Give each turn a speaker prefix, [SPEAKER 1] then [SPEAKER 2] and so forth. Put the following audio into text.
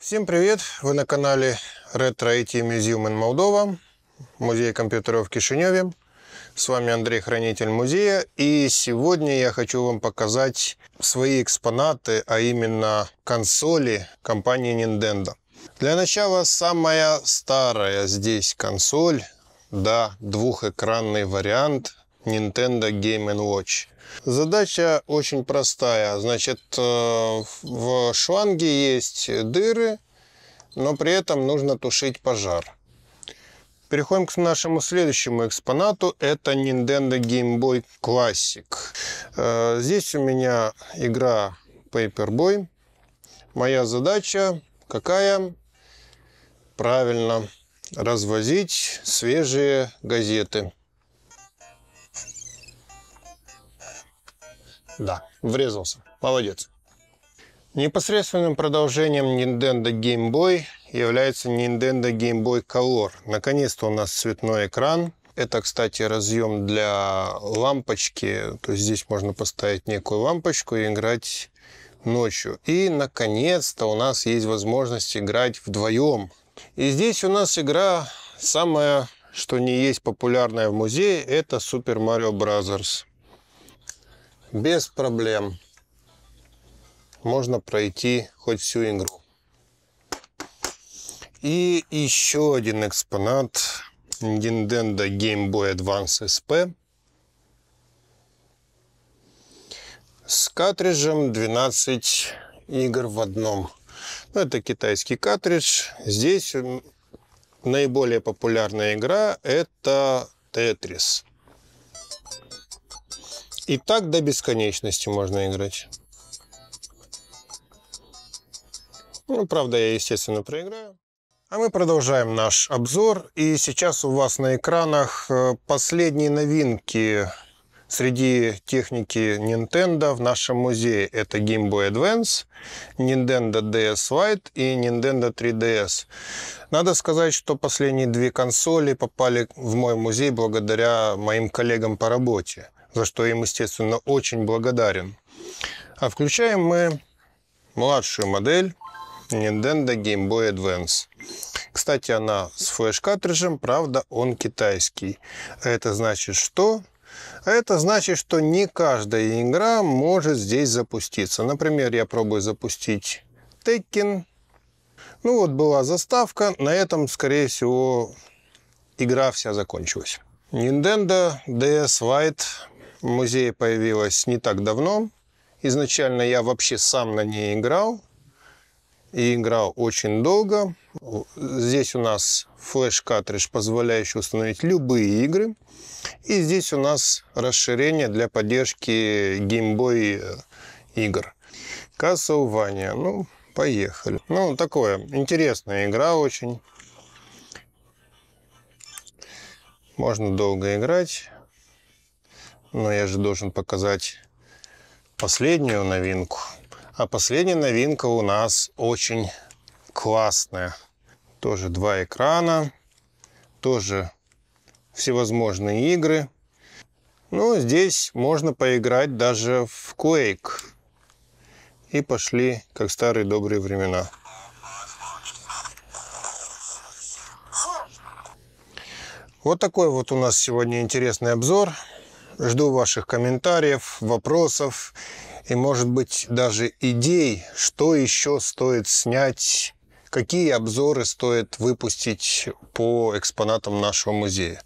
[SPEAKER 1] Всем привет! Вы на канале Retro IT Museum in Moldova, музей компьютеров в Кишиневе. С вами Андрей, хранитель музея, и сегодня я хочу вам показать свои экспонаты, а именно консоли компании Nintendo. Для начала самая старая здесь консоль, да, двухэкранный вариант Nintendo Game Watch. Задача очень простая. Значит, э, в шланге есть дыры, но при этом нужно тушить пожар. Переходим к нашему следующему экспонату. Это Nintendo Game Boy Classic. Э, здесь у меня игра Paperboy. Моя задача какая? Правильно, развозить свежие газеты. Да, врезался. Молодец. Непосредственным продолжением Nintendo Game Boy является Nintendo Game Boy Color. Наконец-то у нас цветной экран. Это, кстати, разъем для лампочки. То есть здесь можно поставить некую лампочку и играть ночью. И, наконец-то, у нас есть возможность играть вдвоем. И здесь у нас игра самая, что не есть популярная в музее, это Super Mario Bros без проблем можно пройти хоть всю игру. И еще один экспонат Nintendo Game Boy Advance SP с картриджем 12 игр в одном. Ну, это китайский картридж. Здесь наиболее популярная игра это Tetris. И так до бесконечности можно играть. Ну, правда, я, естественно, проиграю. А мы продолжаем наш обзор. И сейчас у вас на экранах э, последние новинки среди техники Nintendo в нашем музее. Это Game Boy Advance, Nintendo DS Lite и Nintendo 3DS. Надо сказать, что последние две консоли попали в мой музей благодаря моим коллегам по работе за что им, естественно, очень благодарен. А включаем мы младшую модель Nintendo Game Boy Advance. Кстати, она с флеш-картриджем, правда, он китайский. Это значит что? Это значит, что не каждая игра может здесь запуститься. Например, я пробую запустить Tekken. Ну вот была заставка, на этом, скорее всего, игра вся закончилась. Nintendo DS Lite музее появилась не так давно. Изначально я вообще сам на ней играл. И играл очень долго. Здесь у нас флеш-картридж, позволяющий установить любые игры. И здесь у нас расширение для поддержки Game Boy э, игр. Castlevania. Ну, поехали. Ну, такое. Интересная игра очень. Можно долго играть но я же должен показать последнюю новинку. А последняя новинка у нас очень классная. Тоже два экрана, тоже всевозможные игры. Ну, здесь можно поиграть даже в Quake. И пошли, как старые добрые времена. Вот такой вот у нас сегодня интересный обзор. Жду ваших комментариев, вопросов и, может быть, даже идей, что еще стоит снять, какие обзоры стоит выпустить по экспонатам нашего музея.